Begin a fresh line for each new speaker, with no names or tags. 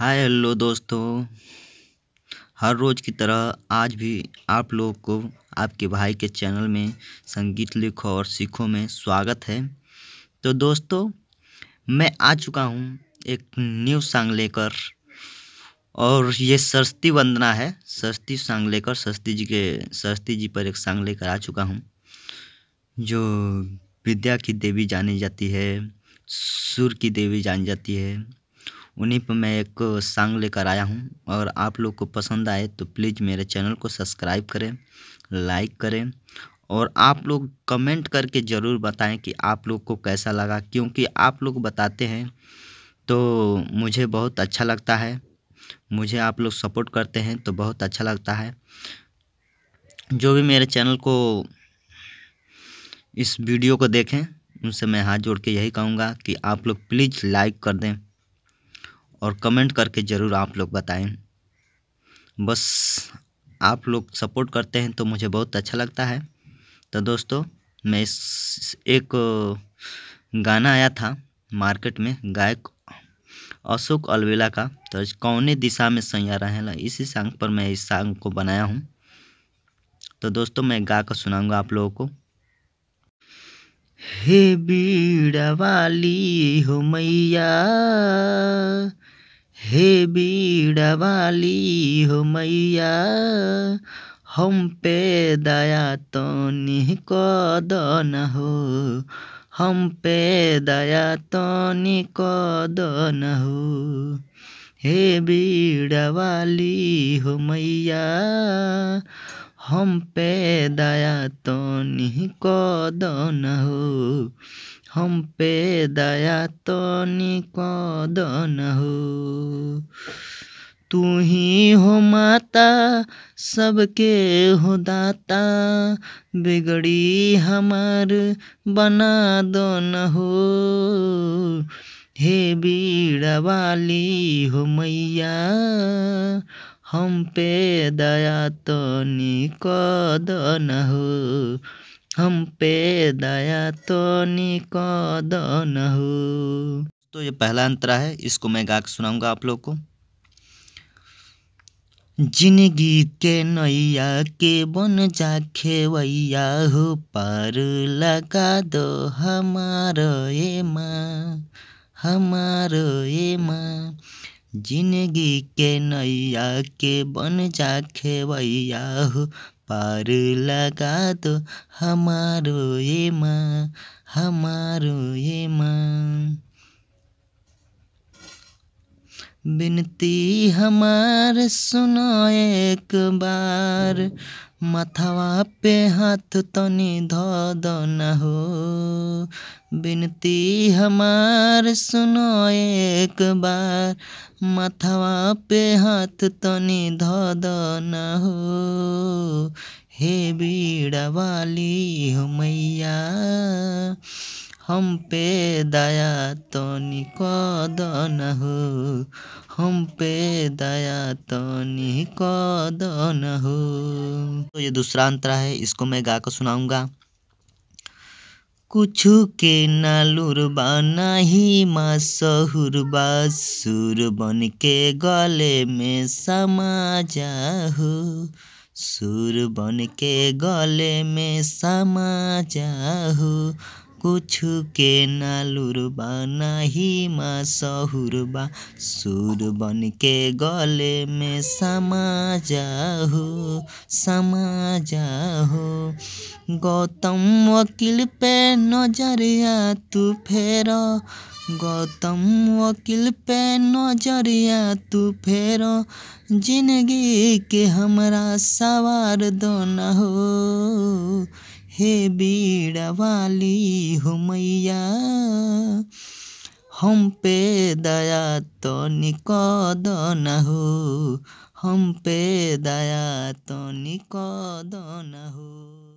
hi hello दोस्तों हर रोज़ की तरह आज भी आप लोग को आपके भाई के चैनल में संगीत लिखो और सीखो में स्वागत है तो दोस्तों मैं आ चुका हूँ एक न्यू सॉन्ग लेकर और ये सरस्ती वंदना है सरस्ती सॉन्ग लेकर सरस्ती जी के सरस्ती जी पर एक सॉन्ग लेकर आ चुका हूँ जो विद्या की देवी जानी जाती है सुर की देवी जानी जाती है उन्हीं पर मैं एक सॉन्ग लेकर आया हूँ और आप लोग को पसंद आए तो प्लीज़ मेरे चैनल को सब्सक्राइब करें लाइक करें और आप लोग कमेंट करके ज़रूर बताएं कि आप लोग को कैसा लगा क्योंकि आप लोग बताते हैं तो मुझे बहुत अच्छा लगता है मुझे आप लोग सपोर्ट करते हैं तो बहुत अच्छा लगता है जो भी मेरे चैनल को इस वीडियो को देखें उनसे मैं हाथ जोड़ के यही कहूँगा कि आप लोग प्लीज़ लाइक कर दें और कमेंट करके ज़रूर आप लोग बताएं बस आप लोग सपोर्ट करते हैं तो मुझे बहुत अच्छा लगता है तो दोस्तों मैं इस एक गाना आया था मार्केट में गायक अशोक अलवेला का तो कौने दिशा में सैया है इसी सांग पर मैं इस सांग को बनाया हूँ तो दोस्तों मैं गा कर सुनाऊंगा आप लोगों को हे बीड़ा वाली हो मैया हे बीड़ा वाली हो मैया हम पे दया तो क दन हो हम पे दया तनी तो क दन हो हे बीड़ा वाली हो मैया हम पे दया तो क दन हो हम पे दया तो निकोदन हो तू ही हो माता सबके हो दाता बिगड़ी हमार बना दो न हो हे बीड़ा वाली हो मैया हम पे दया तो निकोदन हो हम पे दया तो निकोदन हो तो ये पहला अंतरा है इसको मैं गा के सुनाऊंगा आप लोग को जिंदगी के नैया के बन जा खेवैया हो पार लगा दो हमारो ये माँ हमारो ये माँ जिंदगी के नैया के बन जा खेवैया हो पार लगा दो हमारो ये माँ हमारो ये माँ बिनती हमार सुनो एक बार मथवा पे हाथ तनी ध न हो विनती हमार सुनो एक बार मथवा पे हाथ तनी ध दना हो हे बीड़ वाली हो मैया हम पे दया तो निकोद न हो हम पे दया तो निकोद न हो तो ये दूसरा अंतरा है इसको मैं गा कर सुनाऊंगा कुछ के नहीं नाही मासहुरबा सुर बन के गले में समा जाहु सुर बन के गले में समा जाहु कुछुके नालुरबा नाही सहुरबा सुर बन के गले में समा जाहो समा जाहो गौतम वकील पे नजरिया तू फेर गौतम वकील पे नजरिया तू फेर जिंदगी के हमरा सवार दो न हो हे बीड़ा वाली हो मैया हम पे दया तो निकद न हो हम पे दया तो निकद न हो